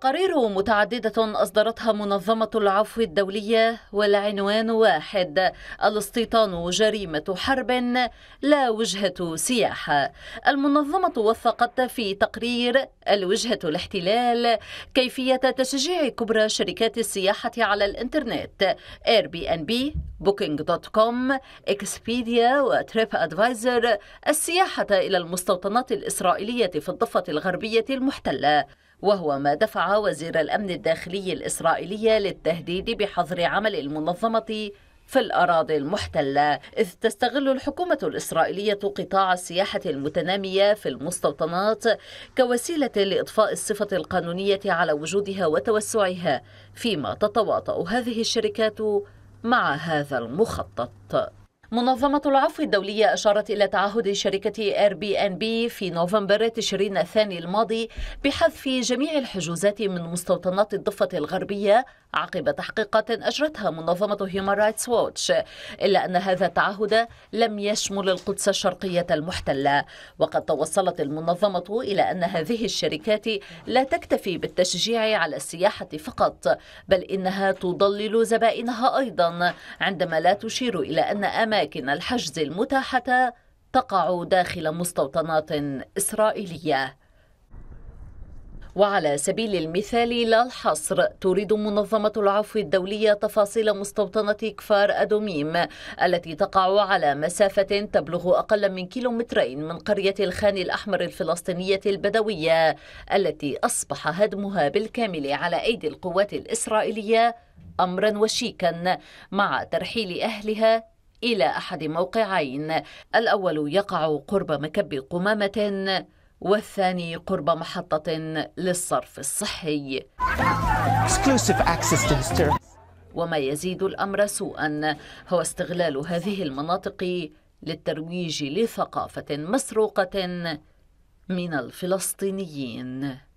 تقارير متعددة أصدرتها منظمة العفو الدولية والعنوان واحد الاستيطان جريمة حرب لا وجهة سياحة المنظمة وثقت في تقرير الوجهة الاحتلال كيفية تشجيع كبرى شركات السياحة على الإنترنت اير بي ان بي بوكينج دوت كوم اكسبيديا وتريب ادفايزر السياحة إلى المستوطنات الإسرائيلية في الضفة الغربية المحتلة وهو ما دفع وزير الأمن الداخلي الإسرائيلي للتهديد بحظر عمل المنظمة في الأراضي المحتلة إذ تستغل الحكومة الإسرائيلية قطاع السياحة المتنامية في المستوطنات كوسيلة لإضفاء الصفة القانونية على وجودها وتوسعها فيما تتواطأ هذه الشركات مع هذا المخطط منظمة العفو الدولية أشارت إلى تعهد شركة اير بي ان بي في نوفمبر تشرين الثاني الماضي بحذف جميع الحجوزات من مستوطنات الضفة الغربية عقب تحقيقات أجرتها منظمة هيومان رايتس ووتش إلا أن هذا التعهد لم يشمل القدس الشرقية المحتلة وقد توصلت المنظمة إلى أن هذه الشركات لا تكتفي بالتشجيع على السياحة فقط بل إنها تضلل زبائنها أيضا عندما لا تشير إلى أن أمان أماكن الحجز المتاحة تقع داخل مستوطنات إسرائيلية وعلى سبيل المثال لا الحصر تريد منظمة العفو الدولية تفاصيل مستوطنة كفار أدوميم التي تقع على مسافة تبلغ أقل من كيلومترين من قرية الخان الأحمر الفلسطينية البدوية التي أصبح هدمها بالكامل على أيدي القوات الإسرائيلية أمرا وشيكا مع ترحيل أهلها إلى أحد موقعين الأول يقع قرب مكب قمامة والثاني قرب محطة للصرف الصحي وما يزيد الأمر سوءا هو استغلال هذه المناطق للترويج لثقافة مسروقة من الفلسطينيين